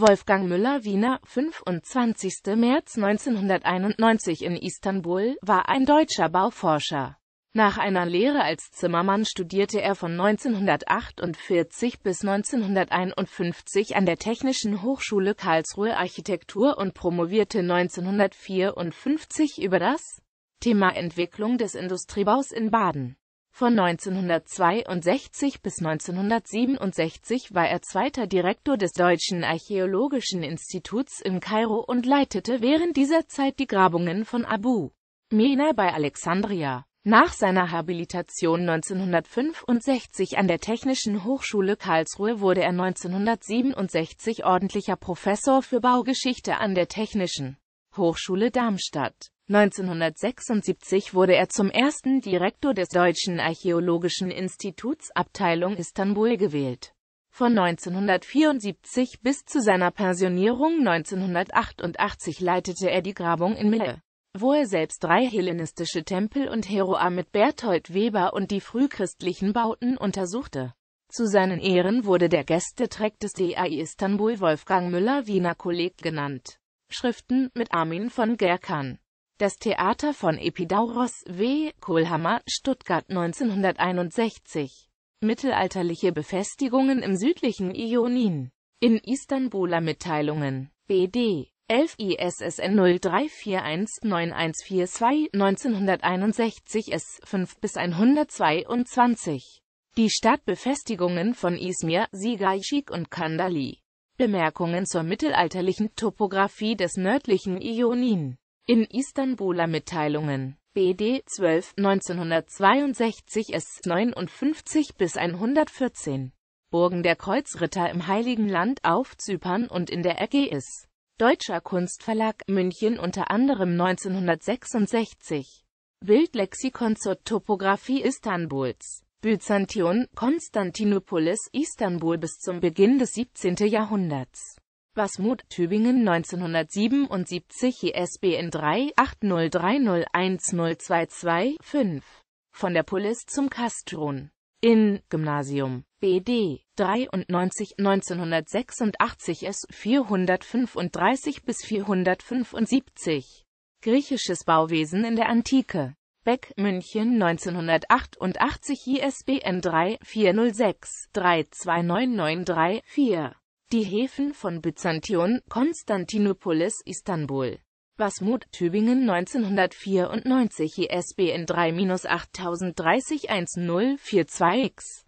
Wolfgang Müller-Wiener, 25. März 1991 in Istanbul, war ein deutscher Bauforscher. Nach einer Lehre als Zimmermann studierte er von 1948 bis 1951 an der Technischen Hochschule Karlsruhe Architektur und promovierte 1954 über das Thema Entwicklung des Industriebaus in Baden. Von 1962 bis 1967 war er zweiter Direktor des Deutschen Archäologischen Instituts in Kairo und leitete während dieser Zeit die Grabungen von Abu Mena bei Alexandria. Nach seiner Habilitation 1965 an der Technischen Hochschule Karlsruhe wurde er 1967 ordentlicher Professor für Baugeschichte an der Technischen Hochschule Darmstadt. 1976 wurde er zum ersten Direktor des Deutschen Archäologischen Instituts Abteilung Istanbul gewählt. Von 1974 bis zu seiner Pensionierung 1988 leitete er die Grabung in Mille, wo er selbst drei hellenistische Tempel und Heroa mit Berthold Weber und die frühchristlichen Bauten untersuchte. Zu seinen Ehren wurde der Gästetreck des DAI Istanbul Wolfgang Müller Wiener Kolleg genannt. Schriften mit Armin von Gerkan das Theater von Epidauros W. Kohlhammer, Stuttgart 1961. Mittelalterliche Befestigungen im südlichen Ionin. In Istanbuler Mitteilungen. BD 11 ISSN 03419142 1961 S 5 bis 122. Die Stadtbefestigungen von Izmir, Sigayşık und Kandali. Bemerkungen zur mittelalterlichen Topographie des nördlichen Ionin. In Istanbuler Mitteilungen BD 12 1962 S 59 bis 114 Burgen der Kreuzritter im Heiligen Land auf Zypern und in der Ägäis. Deutscher Kunstverlag München unter anderem 1966. Bildlexikon zur Topographie Istanbuls. Byzantion, Konstantinopolis, Istanbul bis zum Beginn des 17. Jahrhunderts. Wasmut, Tübingen 1977 ISBN 3-80301022-5. Von der Pulis zum Kastron. In Gymnasium BD 93 1986 S 435 bis 475 Griechisches Bauwesen in der Antike Beck München 1988 ISBN 3 406 32993 4 die Häfen von Byzantion, Konstantinopolis, Istanbul. Basmut, Tübingen 1994 ISBN 3-8030-1042-X